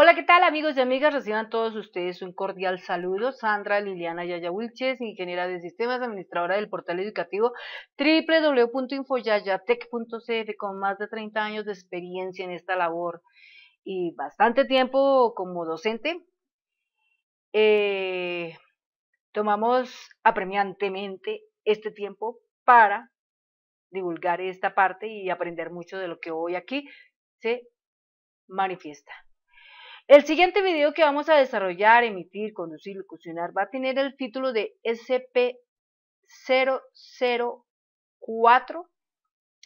Hola, ¿qué tal amigos y amigas? Reciban todos ustedes un cordial saludo. Sandra Liliana Yaya Wilches, ingeniera de sistemas, administradora del portal educativo www.infoyayatec.cf con más de 30 años de experiencia en esta labor y bastante tiempo como docente. Eh, tomamos apremiantemente este tiempo para divulgar esta parte y aprender mucho de lo que hoy aquí se manifiesta. El siguiente video que vamos a desarrollar, emitir, conducir, cuestionar va a tener el título de SP004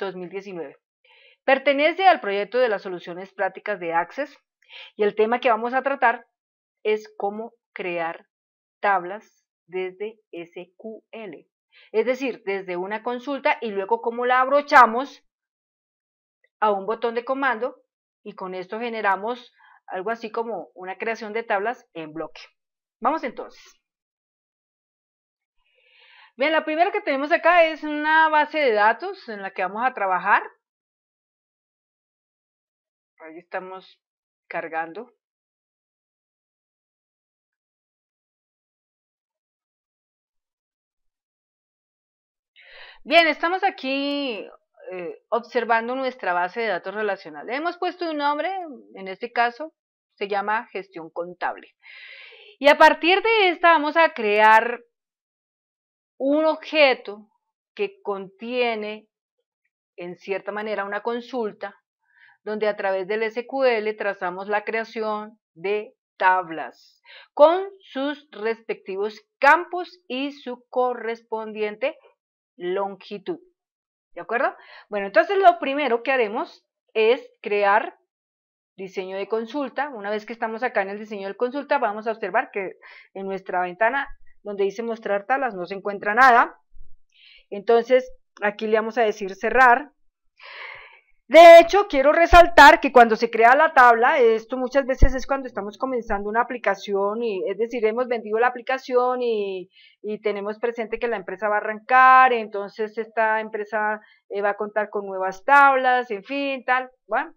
2019. Pertenece al proyecto de las soluciones prácticas de Access y el tema que vamos a tratar es cómo crear tablas desde SQL. Es decir, desde una consulta y luego cómo la abrochamos a un botón de comando y con esto generamos algo así como una creación de tablas en bloque. Vamos entonces. Bien, la primera que tenemos acá es una base de datos en la que vamos a trabajar. Ahí estamos cargando. Bien, estamos aquí eh, observando nuestra base de datos relacional. hemos puesto un nombre, en este caso, se llama gestión contable. Y a partir de esta vamos a crear un objeto que contiene, en cierta manera, una consulta, donde a través del SQL trazamos la creación de tablas con sus respectivos campos y su correspondiente longitud. ¿De acuerdo? Bueno, entonces lo primero que haremos es crear diseño de consulta. Una vez que estamos acá en el diseño de consulta, vamos a observar que en nuestra ventana donde dice mostrar tablas no se encuentra nada. Entonces, aquí le vamos a decir cerrar. De hecho, quiero resaltar que cuando se crea la tabla, esto muchas veces es cuando estamos comenzando una aplicación, y, es decir, hemos vendido la aplicación y, tenemos presente que la empresa va a arrancar, entonces esta empresa eh, va a contar con nuevas tablas, en fin, tal. Bueno,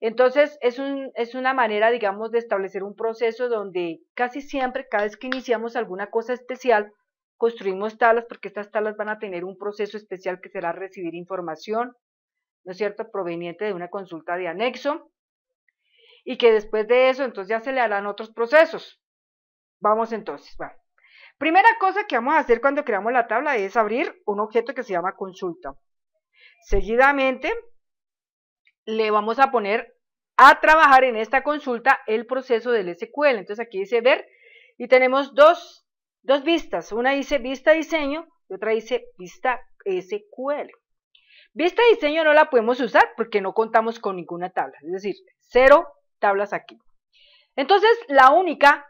entonces, es, una manera, digamos, de establecer un proceso donde casi siempre, cada vez que iniciamos alguna cosa especial, construimos tablas porque estas tablas van a tener un proceso especial que será recibir información, ¿no es cierto?, proveniente de una consulta de anexo y que después de eso entonces ya se le harán otros procesos. Vamos entonces, bueno. Primera cosa que vamos a hacer cuando creamos la tabla es abrir un objeto que se llama consulta. Seguidamente le vamos a poner a trabajar en esta consulta el proceso del SQL. Entonces aquí dice ver y tenemos dos, dos vistas. Una dice vista diseño y otra dice vista SQL. Vista diseño no la podemos usar porque no contamos con ninguna tabla, es decir, cero tablas aquí. Entonces la única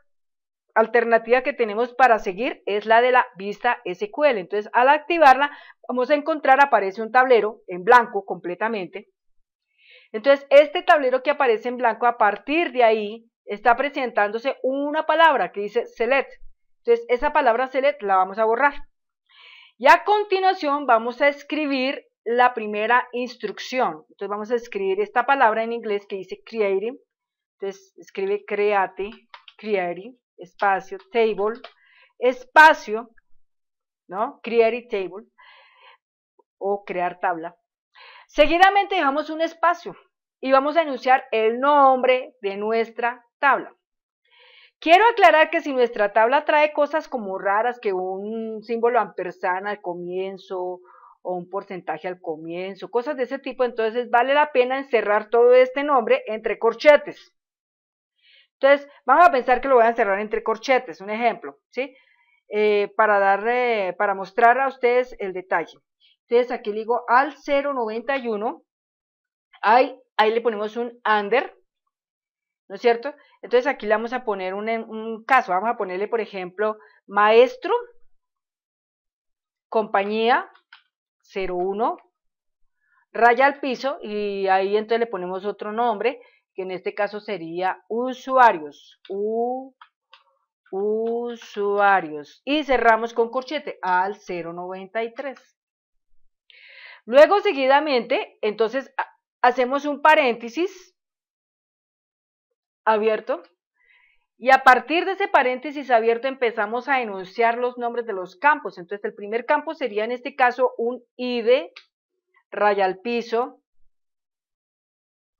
alternativa que tenemos para seguir es la de la vista SQL. Entonces, al activarla, vamos a encontrar, aparece un tablero en blanco completamente, entonces, este tablero que aparece en blanco, a partir de ahí, está presentándose una palabra que dice select. Entonces, esa palabra select la vamos a borrar. Y a continuación vamos a escribir la primera instrucción. Entonces vamos a escribir esta palabra en inglés que dice create. Entonces escribe create, create, espacio, table, espacio, ¿no? Create table o crear tabla. Seguidamente dejamos un espacio y vamos a enunciar el nombre de nuestra tabla. Quiero aclarar que si nuestra tabla trae cosas como raras, que un símbolo ampersana al comienzo o un porcentaje al comienzo, cosas de ese tipo, entonces vale la pena encerrar todo este nombre entre corchetes. Entonces, vamos a pensar que lo voy a encerrar entre corchetes, un ejemplo, ¿sí? Eh, para, darle, eh, para mostrar a ustedes el detalle. Entonces aquí le digo al 091, ahí, ahí le ponemos un under, ¿no es cierto? Entonces aquí le vamos a poner un, un caso, vamos a ponerle por ejemplo maestro, compañía 01, raya al piso y ahí entonces le ponemos otro nombre que en este caso sería usuarios, u, usuarios y cerramos con corchete al 093. Luego, seguidamente, entonces hacemos un paréntesis abierto y a partir de ese paréntesis abierto empezamos a enunciar los nombres de los campos. Entonces, el primer campo sería en este caso un ID, raya al piso,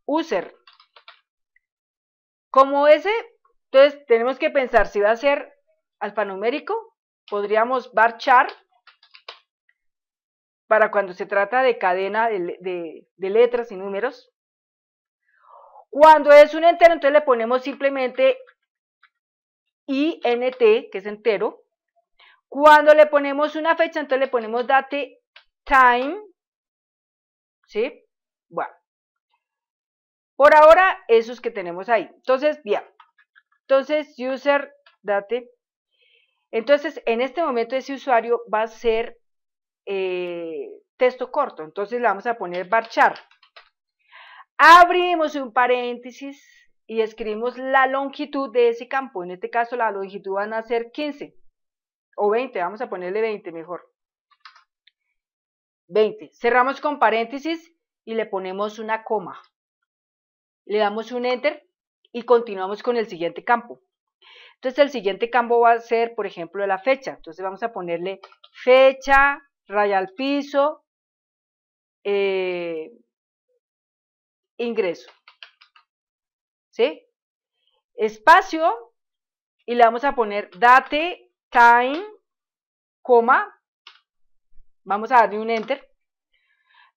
user. Como ese, entonces tenemos que pensar si va a ser alfanumérico, podríamos bar para cuando se trata de cadena de, letras y números. Cuando es un entero, entonces le ponemos simplemente INT, que es entero. Cuando le ponemos una fecha, entonces le ponemos date time. ¿Sí? Bueno. Por ahora, esos que tenemos ahí. Entonces, bien. Entonces, user date. Entonces, en este momento ese usuario va a ser eh, texto corto. Entonces le vamos a poner barchar. Abrimos un paréntesis y escribimos la longitud de ese campo. En este caso la longitud van a ser 15 o 20, vamos a ponerle 20 mejor. 20. Cerramos con paréntesis y le ponemos una coma. Le damos un enter y continuamos con el siguiente campo. Entonces el siguiente campo va a ser, por ejemplo, la fecha. Entonces vamos a ponerle fecha raya al piso, eh, ingreso. ¿Sí? Espacio y le vamos a poner date, time, coma. Vamos a darle un enter.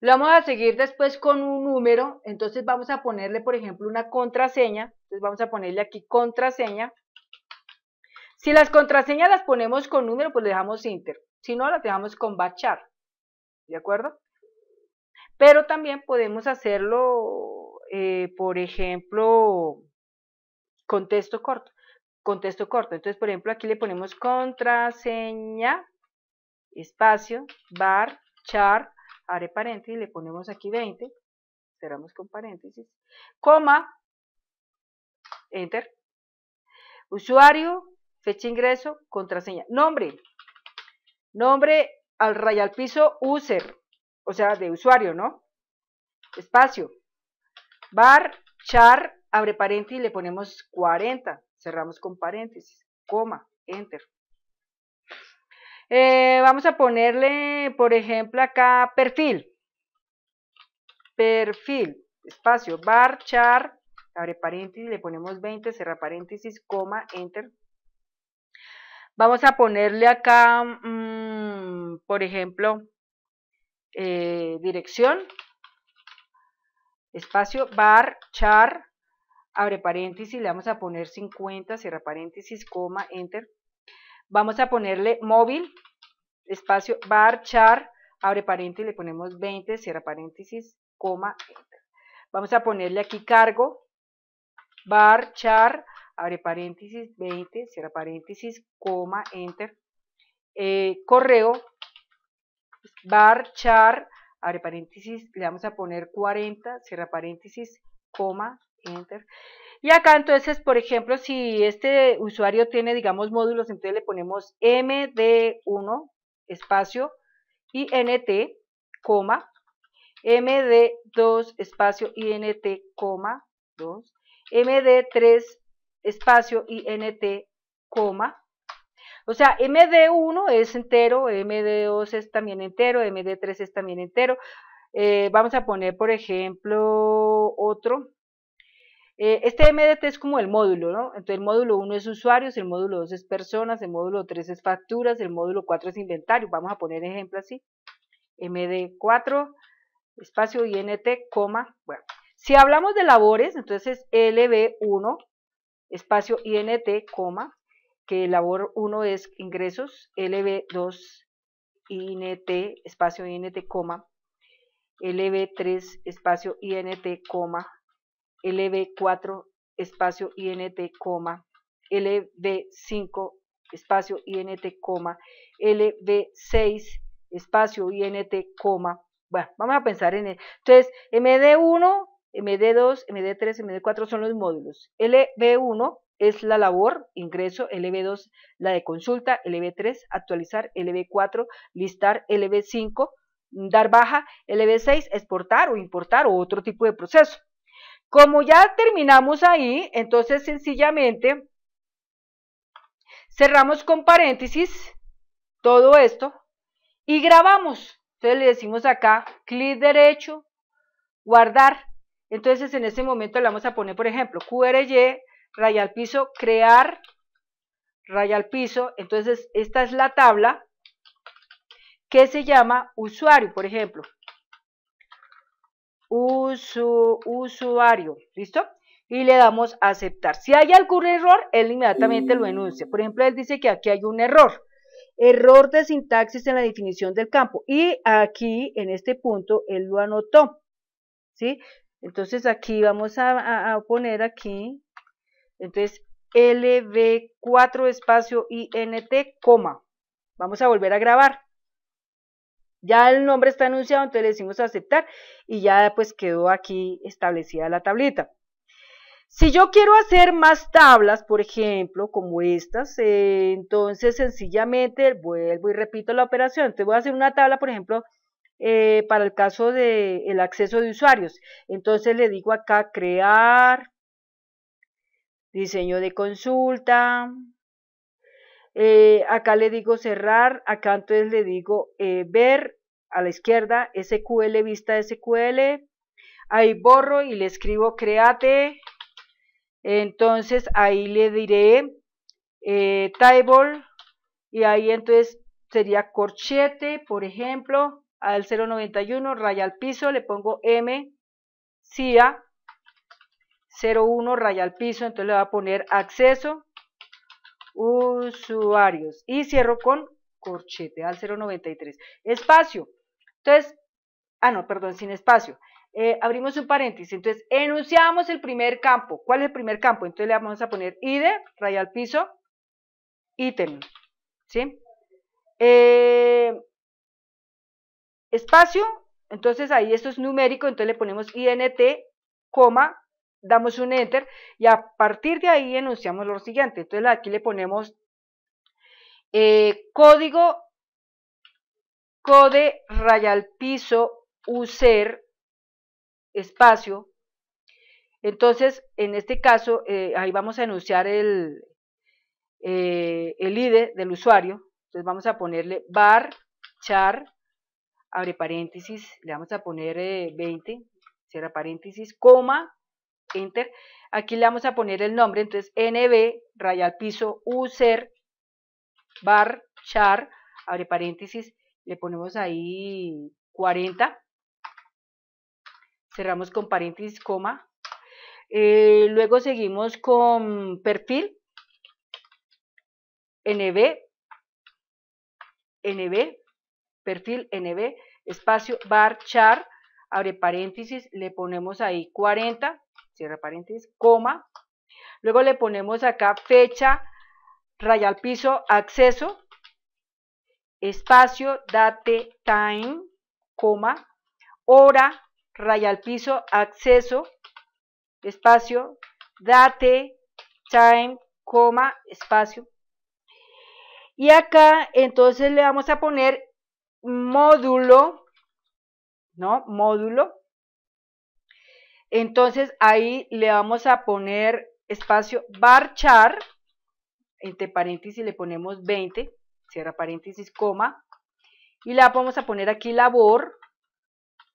Lo vamos a seguir después con un número. Entonces vamos a ponerle, por ejemplo, una contraseña. Entonces vamos a ponerle aquí contraseña. Si las contraseñas las ponemos con número, pues le dejamos enter. Si no, la dejamos con bachar. ¿De acuerdo? Pero también podemos hacerlo, eh, por ejemplo, con texto corto. Con texto corto. Entonces, por ejemplo, aquí le ponemos contraseña, espacio, bar, char, abre paréntesis, le ponemos aquí 20, cerramos con paréntesis, coma, enter, usuario, fecha ingreso, contraseña, nombre, nombre al rayal piso user, o sea, de usuario, ¿no? Espacio. Bar, char, abre paréntesis, le ponemos 40, cerramos con paréntesis, coma, enter. Eh, vamos a ponerle, por ejemplo, acá perfil. Perfil, espacio, bar, char, abre paréntesis, le ponemos 20, cerra paréntesis, coma, enter. Vamos a ponerle acá... Em, por ejemplo, eh, dirección, espacio, bar, char, abre paréntesis, le vamos a poner 50, cierra paréntesis, coma, enter. Vamos a ponerle móvil, espacio, bar, char, abre paréntesis, le ponemos 20, cierra paréntesis, coma, enter. Vamos a ponerle aquí cargo, bar, char, abre paréntesis, 20, cierra paréntesis, coma, enter. Eh, correo, pues, bar, char, abre paréntesis, le vamos a poner 40, cierra paréntesis, coma, enter. Y acá entonces, por ejemplo, si este usuario tiene, digamos, módulos, entonces le ponemos MD1, espacio, INT, coma, MD2, espacio, INT, coma, 2, MD3, espacio, INT, coma, o sea, MD1 es entero, MD2 es también entero, MD3 es también entero. Eh, vamos a poner, por ejemplo, otro. Eh, este MDT es como el módulo, ¿no? Entonces el módulo 1 es usuarios, el módulo 2 es personas, el módulo 3 es facturas, el módulo 4 es inventario. Vamos a poner ejemplo así. MD4, espacio INT, coma. Bueno, si hablamos de labores, entonces LB1, espacio INT, coma que labor 1 es ingresos, LB2, INT, espacio INT, coma, LB3, espacio INT, coma, LB4, espacio INT, coma, LB5, espacio INT, coma, LB6, espacio INT, coma. Bueno, vamos a pensar en él. Entonces, MD1, MD2, MD3, MD4 son los módulos. LB1 es la labor, ingreso, LB2, la de consulta, LB3, actualizar, LB4, listar, LB5, mm, dar baja, LB6, exportar o importar o otro tipo de proceso. Como ya terminamos ahí, entonces sencillamente cerramos con paréntesis todo esto y grabamos. Entonces le decimos acá, clic derecho, guardar. Entonces en ese momento le vamos a poner, por ejemplo, QRY raya al piso, crear, raya al piso. Entonces, esta es la tabla que se llama usuario, por ejemplo. Usu, usuario, ¿listo? Y le damos a aceptar. Si hay algún error, él inmediatamente lo enuncia, Por ejemplo, él dice que aquí hay un error. Error de sintaxis en la definición del campo. Y aquí, en este punto, él lo anotó. ¿Sí? Entonces aquí vamos a poner aquí entonces, LB4 espacio INT, coma. Vamos a volver a grabar. Ya el nombre está anunciado, entonces le decimos aceptar y ya pues quedó aquí establecida la tablita. Si yo quiero hacer más tablas, por ejemplo, como estas, eh, entonces sencillamente vuelvo y repito la operación. Entonces voy a hacer una tabla, por ejemplo, eh, para el caso del el acceso de usuarios. Entonces le digo acá crear diseño de consulta. Eh, acá le digo cerrar, acá entonces le digo eh, ver a la izquierda, SQL, vista SQL. Ahí borro y le escribo create. Entonces ahí le diré eh, table y ahí entonces sería corchete, por ejemplo, al 091, raya al piso, le pongo M, CIA, 01 raya al piso, entonces le voy a poner acceso usuarios y cierro con corchete al 093. Espacio. Entonces, ah no, perdón, sin espacio. Eh, abrimos un paréntesis, entonces enunciamos el primer campo. ¿Cuál es el primer campo? Entonces le vamos a poner ID, raya al piso, ítem. ¿Sí? Eh, espacio, entonces ahí esto es numérico, entonces le ponemos INT, coma, damos un enter y a partir de ahí enunciamos lo siguiente. Entonces aquí le ponemos eh, código code rayal piso user espacio. Entonces, en este caso, eh, ahí vamos a enunciar el, eh, el ID del usuario. Entonces vamos a ponerle bar char, abre paréntesis, le vamos a poner 20, cierra paréntesis, coma, enter, aquí le vamos a poner el nombre, entonces nb, raya piso, user, bar, char, abre paréntesis, le ponemos ahí 40, cerramos con paréntesis, coma, eh, luego seguimos con perfil, nb, nb, perfil nb, espacio, bar, char, abre paréntesis, le ponemos ahí 40, cierra paréntesis, coma. Luego le ponemos acá fecha, raya al piso, acceso, espacio, date, time, coma, hora, raya al piso, acceso, espacio, date, time, coma, espacio. Y acá entonces le vamos a poner módulo, ¿no? Módulo entonces ahí le vamos a poner espacio barchar, entre paréntesis le ponemos 20, cierra paréntesis, coma, y la vamos a poner aquí labor,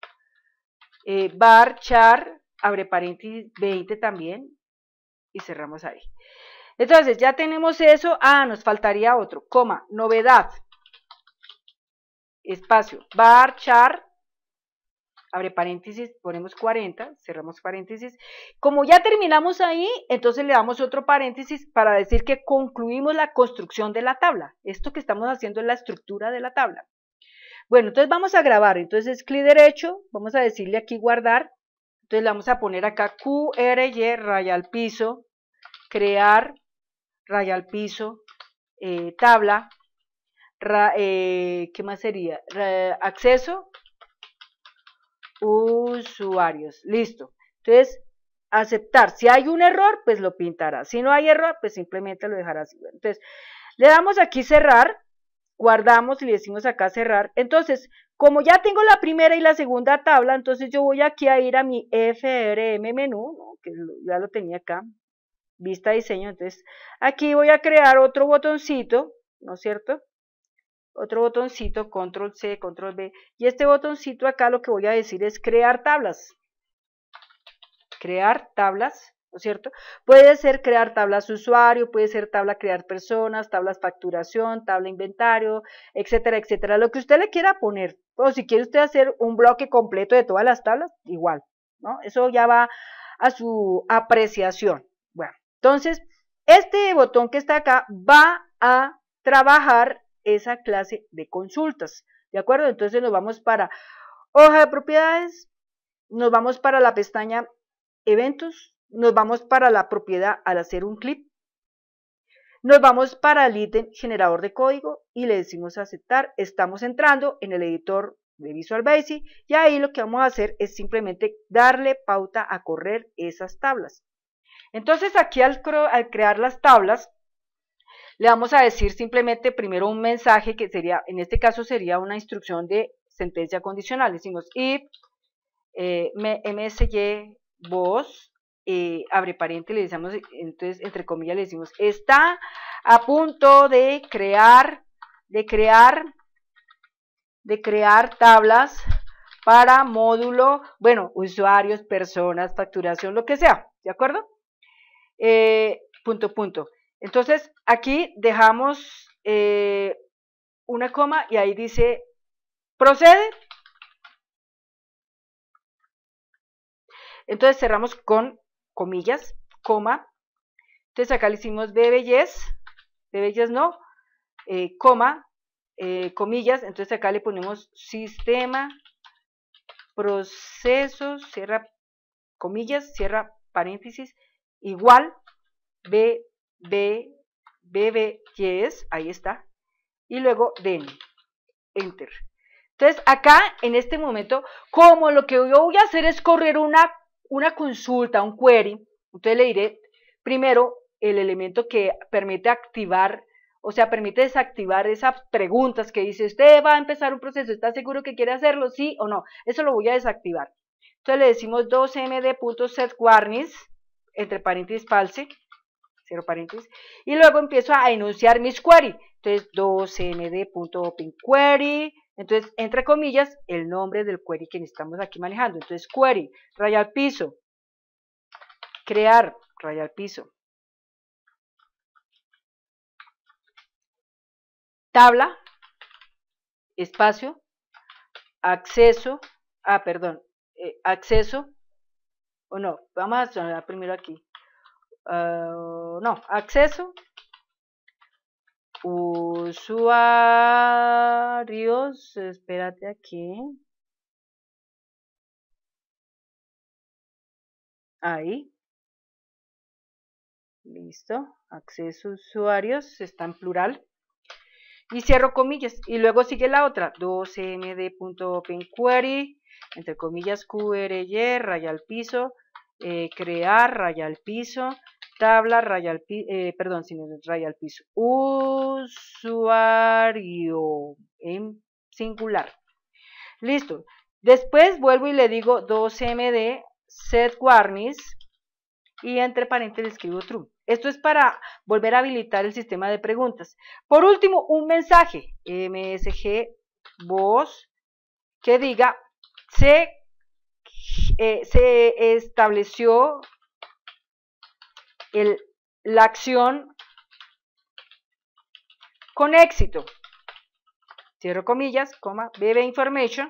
bar eh, barchar, abre paréntesis 20 también, y cerramos ahí. Entonces ya tenemos eso, ah, nos faltaría otro, coma, novedad, espacio, bar barchar, abre paréntesis, ponemos 40, cerramos paréntesis. Como ya terminamos ahí, entonces le damos otro paréntesis para decir que concluimos la construcción de la tabla. Esto que estamos haciendo es la estructura de la tabla. Bueno, entonces vamos a grabar, entonces clic derecho, vamos a decirle aquí guardar, entonces le vamos a poner acá QRY raya al piso, crear raya al piso, eh, tabla, eh, ¿qué más sería? acceso, usuarios. Listo. Entonces, aceptar. Si hay un error, pues lo pintará. Si no hay error, pues simplemente lo dejará así. Entonces, le damos aquí cerrar, guardamos y le decimos acá cerrar. Entonces, como ya tengo la primera y la segunda tabla, entonces yo voy aquí a ir a mi FRM menú, que ya lo tenía acá, vista diseño. Entonces, aquí voy a crear otro botoncito, ¿no es cierto? otro botoncito, control C, control B, y este botoncito acá lo que voy a decir es crear tablas, crear tablas, ¿no es cierto? Puede ser crear tablas usuario, puede ser tabla crear personas, tablas facturación, tabla inventario, etcétera, etcétera, lo que usted le quiera poner, o si quiere usted hacer un bloque completo de todas las tablas, igual, ¿no? Eso ya va a su apreciación. Bueno, entonces, este botón que está acá va a trabajar esa clase de consultas. ¿De acuerdo? Entonces nos vamos para hoja de propiedades, nos vamos para la pestaña eventos, nos vamos para la propiedad al hacer un clip nos vamos para el ítem generador de código y le decimos aceptar. Estamos entrando en el editor de Visual Basic y ahí lo que vamos a hacer es simplemente darle pauta a correr esas tablas. Entonces aquí al, al crear las tablas, le vamos a decir simplemente primero un mensaje que sería, en este caso sería una instrucción de sentencia condicional. Decimos if eh, msy vos, eh, abre paréntesis, le decimos, entonces entre comillas le decimos, está a punto de crear, de crear, de crear tablas para módulo, bueno, usuarios, personas, facturación, lo que sea, ¿de acuerdo? Eh, punto, punto. Entonces, Aquí dejamos eh, una coma y ahí dice, procede. Entonces cerramos con comillas, coma. Entonces acá le hicimos bebelles, yes, no, eh, coma, eh, comillas. Entonces acá le ponemos sistema, procesos, cierra comillas, cierra paréntesis, igual, B, B, BB yes, ahí está, y luego den, enter. Entonces, acá, en este momento, como lo que yo voy a hacer es correr una, una consulta, un query, usted le diré primero el elemento que permite activar, o sea, permite desactivar esas preguntas que dice, usted va a empezar un proceso, ¿está seguro que quiere hacerlo? ¿Sí o no? Eso lo voy a desactivar. Entonces le decimos 2md.setWarnings, entre paréntesis false, paréntesis, y luego empiezo a enunciar mis query, entonces 2 query entonces, entre comillas, el nombre del query que estamos aquí manejando, entonces query, rayar piso, crear, rayar piso, tabla, espacio, acceso, ah, perdón, eh, acceso, o no, vamos a sonar primero aquí, no, acceso, usuarios, espérate aquí. Ahí. Listo. Acceso usuarios, está en plural. Y cierro comillas. Y luego sigue la otra. 2md.openquery, entre comillas, y raya al piso, eh, crear, raya al piso, tabla, raya al piso, eh, perdón, sin raya al piso, usuario en em, singular. Listo. Después vuelvo y le digo 2md set warnings y entre paréntesis escribo true. Esto es para volver a habilitar el sistema de preguntas. Por último, un mensaje msg voz que diga se eh, estableció el, la acción con éxito. Cierro comillas, coma, Information,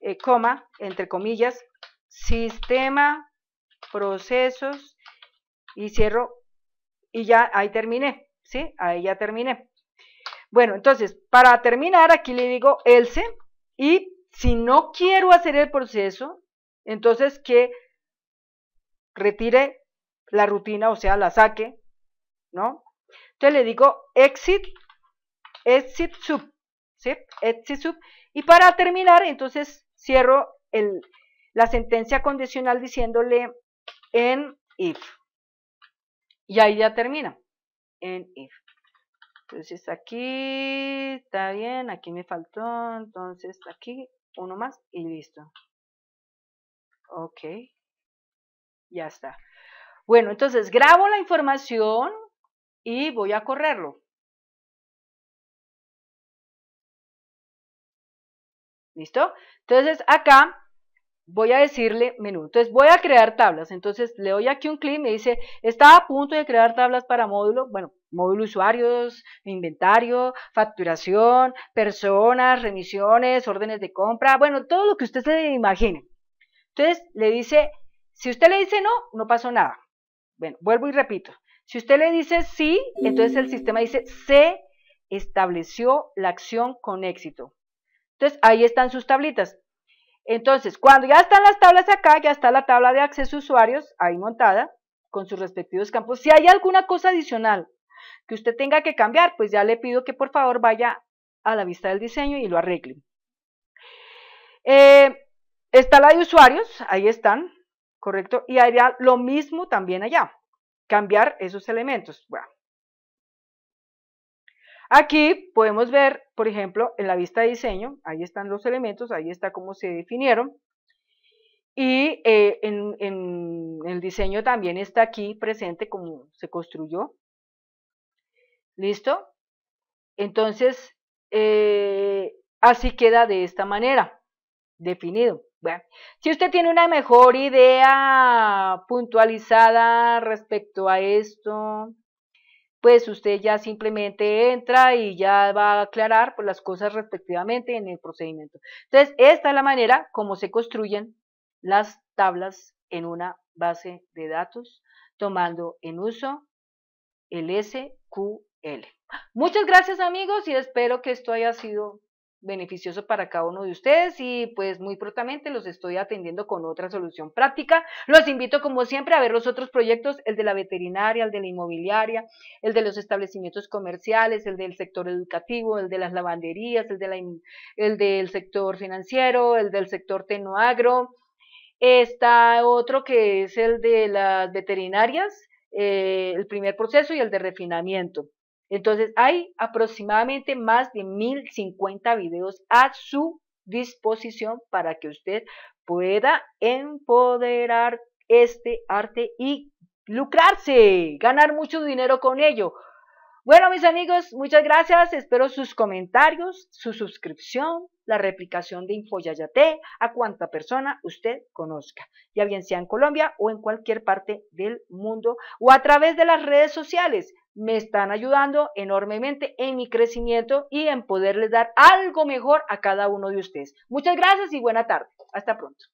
eh, coma, entre comillas, sistema, procesos, y cierro, y ya ahí terminé, ¿sí? Ahí ya terminé. Bueno, entonces, para terminar, aquí le digo else, y si no quiero hacer el proceso, entonces que retire la rutina, o sea, la saque, ¿no? Entonces le digo exit, exit sub, ¿sí? Exit sub. Y para terminar, entonces cierro el, la sentencia condicional diciéndole en if. Y ahí ya termina, en if. Entonces aquí está bien, aquí me faltó, entonces aquí uno más y listo. Ok, ya está. Bueno, entonces grabo la información y voy a correrlo. ¿Listo? Entonces acá voy a decirle menú. Entonces voy a crear tablas. Entonces le doy aquí un clic, me dice, está a punto de crear tablas para módulo. Bueno, módulo usuarios, inventario, facturación, personas, remisiones, órdenes de compra. Bueno, todo lo que usted se imagine. Entonces le dice, si usted le dice no, no pasó nada vuelvo y repito. Si usted le dice sí, entonces el sistema dice se estableció la acción con éxito. Entonces ahí están sus tablitas. Entonces, cuando ya están las tablas acá, ya está la tabla de acceso a usuarios ahí montada con sus respectivos campos. Si hay alguna cosa adicional que usted tenga que cambiar, pues ya le pido que por favor vaya a la vista del diseño y lo arregle. Eh, está la de usuarios, ahí están, ¿correcto? Y haría lo mismo también allá, cambiar esos elementos. Bueno. Aquí podemos ver, por ejemplo, en la vista de diseño, ahí están los elementos, ahí está cómo se definieron. Y eh, en, el diseño también está aquí presente cómo se construyó. ¿Listo? Entonces, eh, así queda de esta manera, definido si usted tiene una mejor idea puntualizada respecto a esto, pues usted ya simplemente entra y ya va a aclarar pues, las cosas respectivamente en el procedimiento. Entonces, esta es la manera como se construyen las tablas en una base de datos, tomando en uso el SQL. Muchas gracias amigos y espero que esto haya sido beneficioso para cada uno de ustedes y pues muy prontamente los estoy atendiendo con otra solución práctica. Los invito como siempre a ver los otros proyectos, el de la veterinaria, el de la inmobiliaria, el de los establecimientos comerciales, el del sector educativo, el de las lavanderías, el, de la, el del sector financiero, el del sector tenoagro. Está otro que es el de las veterinarias, eh, el primer proceso y el de refinamiento. Entonces hay aproximadamente más de 1050 videos a su disposición para que usted pueda empoderar este arte y lucrarse, ganar mucho dinero con ello. Bueno, mis amigos, muchas gracias. Espero sus comentarios, su suscripción, la replicación de Infoyayate a cuanta persona usted conozca, ya bien sea en Colombia o en cualquier parte del mundo o a través de las redes sociales me están ayudando enormemente en mi crecimiento y en poderles dar algo mejor a cada uno de ustedes. Muchas gracias y buena tarde. Hasta pronto.